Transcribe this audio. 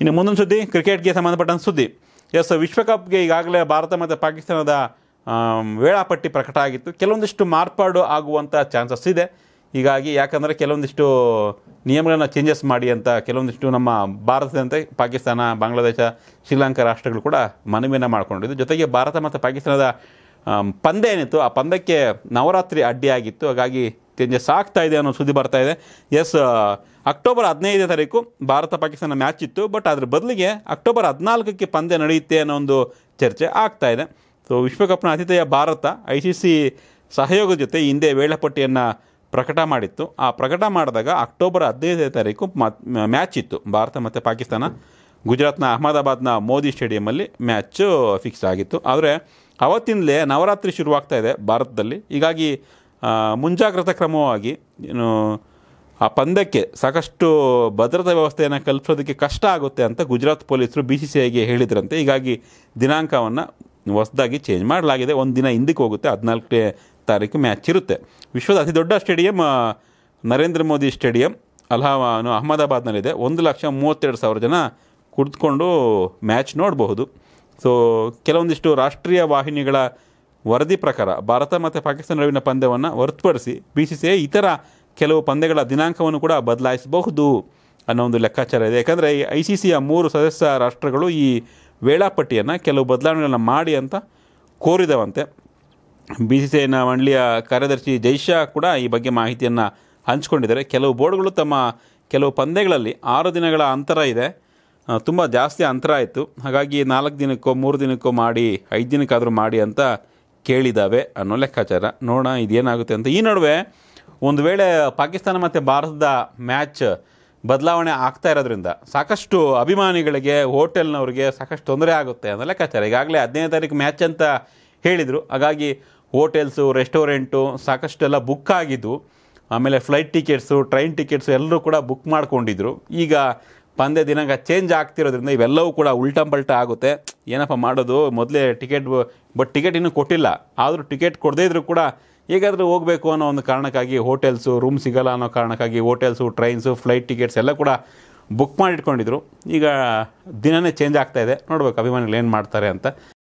ಇನ್ನು ಮುಂದೊಂದು ಸುದ್ದಿ ಕ್ರಿಕೆಟ್ಗೆ ಸಂಬಂಧಪಟ್ಟಂಥ ಸುದ್ದಿ ಎಸ್ ವಿಶ್ವಕಪ್ಗೆ ಈಗಾಗಲೇ ಭಾರತ ಮತ್ತು ಪಾಕಿಸ್ತಾನದ ವೇಳಾಪಟ್ಟಿ ಪ್ರಕಟ ಆಗಿತ್ತು ಕೆಲವೊಂದಿಷ್ಟು ಮಾರ್ಪಾಡು ಆಗುವಂಥ ಚಾನ್ಸಸ್ ಇದೆ ಹೀಗಾಗಿ ಯಾಕಂದರೆ ಕೆಲವೊಂದಿಷ್ಟು ನಿಯಮಗಳನ್ನು ಚೇಂಜಸ್ ಮಾಡಿ ಅಂತ ಕೆಲವೊಂದಿಷ್ಟು ನಮ್ಮ ಭಾರತದಂತೆ ಪಾಕಿಸ್ತಾನ ಬಾಂಗ್ಲಾದೇಶ ಶ್ರೀಲಂಕಾ ರಾಷ್ಟ್ರಗಳು ಕೂಡ ಮನವಿಯನ್ನು ಮಾಡಿಕೊಂಡಿದ್ದು ಜೊತೆಗೆ ಭಾರತ ಮತ್ತು ಪಾಕಿಸ್ತಾನದ ಪಂದ್ಯ ಏನಿತ್ತು ಆ ಪಂದ್ಯಕ್ಕೆ ನವರಾತ್ರಿ ಅಡ್ಡಿಯಾಗಿತ್ತು ಹಾಗಾಗಿ ಚೇಂಜಸ್ ಆಗ್ತಾ ಇದೆ ಅನ್ನೋ ಸುದ್ದಿ ಬರ್ತಾ ಇದೆ ಎಸ್ ಅಕ್ಟೋಬರ್ ಹದಿನೈದನೇ ತಾರೀಕು ಭಾರತ ಪಾಕಿಸ್ತಾನ ಮ್ಯಾಚ್ ಇತ್ತು ಬಟ್ ಅದ್ರ ಬದಲಿಗೆ ಅಕ್ಟೋಬರ್ ಹದಿನಾಲ್ಕಕ್ಕೆ ಪಂದ್ಯ ನಡೆಯುತ್ತೆ ಅನ್ನೋ ಒಂದು ಚರ್ಚೆ ಆಗ್ತಾ ಇದೆ ಸೊ ವಿಶ್ವಕಪ್ನ ಆತಿಥೇಯ ಭಾರತ ಐ ಸಿ ಸಿ ಸಹಯೋಗದ ಜೊತೆ ಹಿಂದೆ ವೇಳಾಪಟ್ಟಿಯನ್ನು ಪ್ರಕಟ ಮಾಡಿತ್ತು ಆ ಪ್ರಕಟ ಮಾಡಿದಾಗ ಅಕ್ಟೋಬರ್ ಹದಿನೈದನೇ ತಾರೀಕು ಮ್ಯಾಚ್ ಇತ್ತು ಭಾರತ ಮತ್ತು ಪಾಕಿಸ್ತಾನ ಗುಜರಾತ್ನ ಅಹಮದಾಬಾದ್ನ ಮೋದಿ ಸ್ಟೇಡಿಯಮಲ್ಲಿ ಮ್ಯಾಚು ಫಿಕ್ಸ್ ಆಗಿತ್ತು ಆದರೆ ಅವತ್ತಿಂದಲೇ ನವರಾತ್ರಿ ಶುರುವಾಗ್ತಾ ಇದೆ ಭಾರತದಲ್ಲಿ ಹೀಗಾಗಿ ಮುಂಜಾಗ್ರತಾ ಕ್ರಮವಾಗಿ ಏನು ಆ ಪಂದ್ಯಕ್ಕೆ ಸಾಕಷ್ಟು ಭದ್ರತಾ ವ್ಯವಸ್ಥೆಯನ್ನು ಕಲ್ಪಿಸೋದಕ್ಕೆ ಕಷ್ಟ ಆಗುತ್ತೆ ಅಂತ ಗುಜರಾತ್ ಪೊಲೀಸರು ಬಿ ಸಿ ಸಿ ಐಗೆ ಹೇಳಿದ್ರಂತೆ ಹೀಗಾಗಿ ದಿನಾಂಕವನ್ನು ಹೊಸದಾಗಿ ಚೇಂಜ್ ಮಾಡಲಾಗಿದೆ ಒಂದು ದಿನ ಹಿಂದಕ್ಕೆ ಹೋಗುತ್ತೆ ಹದಿನಾಲ್ಕನೇ ತಾರೀಕು ಮ್ಯಾಚ್ ಇರುತ್ತೆ ವಿಶ್ವದ ಅತಿ ದೊಡ್ಡ ಸ್ಟೇಡಿಯಂ ನರೇಂದ್ರ ಮೋದಿ ಸ್ಟೇಡಿಯಂ ಅಲಹಾಬಾನು ಅಹಮದಾಬಾದ್ನಲ್ಲಿದೆ ಒಂದು ಲಕ್ಷ ಮೂವತ್ತೆರಡು ಸಾವಿರ ಜನ ಕುಳಿತುಕೊಂಡು ಮ್ಯಾಚ್ ನೋಡಬಹುದು ಸೊ ಕೆಲವೊಂದಿಷ್ಟು ರಾಷ್ಟ್ರೀಯ ವಾಹಿನಿಗಳ ವರದಿ ಪ್ರಕಾರ ಭಾರತ ಮತ್ತು ಪಾಕಿಸ್ತಾನ ನಡುವಿನ ಪಂದ್ಯವನ್ನು ಹೊರತುಪಡಿಸಿ ಐ ಇತರ ಕೆಲವು ಪಂದ್ಯಗಳ ದಿನಾಂಕವನ್ನು ಕೂಡ ಬದಲಾಯಿಸಬಹುದು ಅನ್ನೋ ಒಂದು ಲೆಕ್ಕಾಚಾರ ಇದೆ ಯಾಕಂದರೆ ಈ ಐ ಸಿ ಸಿಯ ಮೂರು ಸದಸ್ಯ ರಾಷ್ಟ್ರಗಳು ಈ ವೇಳಾಪಟ್ಟಿಯನ್ನು ಕೆಲವು ಬದಲಾವಣೆಗಳನ್ನು ಮಾಡಿ ಅಂತ ಕೋರಿದವಂತೆ ಬಿ ಸಿ ಸಿ ಐನ ಮಂಡಳಿಯ ಕಾರ್ಯದರ್ಶಿ ಜೈಶಾ ಕೂಡ ಈ ಬಗ್ಗೆ ಮಾಹಿತಿಯನ್ನು ಹಂಚಿಕೊಂಡಿದ್ದಾರೆ ಕೆಲವು ಬೋರ್ಡ್ಗಳು ತಮ್ಮ ಕೆಲವು ಪಂದ್ಯಗಳಲ್ಲಿ ಆರು ದಿನಗಳ ಅಂತರ ಇದೆ ತುಂಬ ಜಾಸ್ತಿ ಅಂತರ ಆಯಿತು ಹಾಗಾಗಿ ನಾಲ್ಕು ದಿನಕ್ಕೋ ಮೂರು ದಿನಕ್ಕೋ ಮಾಡಿ ಐದು ದಿನಕ್ಕಾದರೂ ಮಾಡಿ ಅಂತ ಕೇಳಿದಾವೆ ಅನ್ನೋ ಲೆಕ್ಕಾಚಾರ ನೋಡೋಣ ಇದೇನಾಗುತ್ತೆ ಅಂತ ಈ ನಡುವೆ ಒಂದು ವೇಳೆ ಪಾಕಿಸ್ತಾನ ಮತ್ತು ಭಾರತದ ಮ್ಯಾಚ್ ಬದಲಾವಣೆ ಆಗ್ತಾ ಇರೋದ್ರಿಂದ ಸಾಕಷ್ಟು ಅಭಿಮಾನಿಗಳಿಗೆ ಹೋಟೆಲ್ನವ್ರಿಗೆ ಸಾಕಷ್ಟು ತೊಂದರೆ ಆಗುತ್ತೆ ಅನ್ನೋ ಲೆಕ್ಕಾಚಾರ ಈಗಾಗಲೇ ಹದಿನೈದು ತಾರೀಕು ಮ್ಯಾಚ್ ಅಂತ ಹೇಳಿದರು ಹಾಗಾಗಿ ಹೋಟೆಲ್ಸು ರೆಸ್ಟೋರೆಂಟು ಸಾಕಷ್ಟೆಲ್ಲ ಬುಕ್ ಆಗಿದ್ದು ಆಮೇಲೆ ಫ್ಲೈಟ್ ಟಿಕೆಟ್ಸು ಟ್ರೈನ್ ಟಿಕೆಟ್ಸು ಎಲ್ಲರೂ ಕೂಡ ಬುಕ್ ಮಾಡಿಕೊಂಡಿದ್ರು ಈಗ ಪಂದ್ಯ ದಿನಾಂಕ ಚೇಂಜ್ ಆಗ್ತಿರೋದ್ರಿಂದ ಇವೆಲ್ಲವೂ ಕೂಡ ಪಲ್ಟ ಆಗುತ್ತೆ ಏನಪ್ಪ ಮಾಡೋದು ಮೊದಲೇ ಟಿಕೆಟ್ ಬಟ್ ಟಿಕೆಟ್ ಇನ್ನೂ ಕೊಟ್ಟಿಲ್ಲ ಆದರೂ ಟಿಕೆಟ್ ಕೊಡದೇ ಇದ್ರೂ ಕೂಡ ಹೇಗಾದರೂ ಹೋಗಬೇಕು ಅನ್ನೋ ಒಂದು ಕಾರಣಕ್ಕಾಗಿ ಹೋಟೆಲ್ಸು ರೂಮ್ ಸಿಗಲ್ಲ ಅನ್ನೋ ಕಾರಣಕ್ಕಾಗಿ ಹೋಟೆಲ್ಸು ಟ್ರೈನ್ಸು ಫ್ಲೈಟ್ ಟಿಕೆಟ್ಸ್ ಎಲ್ಲ ಕೂಡ ಬುಕ್ ಮಾಡಿಟ್ಕೊಂಡಿದ್ರು ಈಗ ದಿನನೇ ಚೇಂಜ್ ಆಗ್ತಾಯಿದೆ ನೋಡ್ಬೇಕು ಅಭಿಮಾನಿಗಳು ಏನು ಮಾಡ್ತಾರೆ ಅಂತ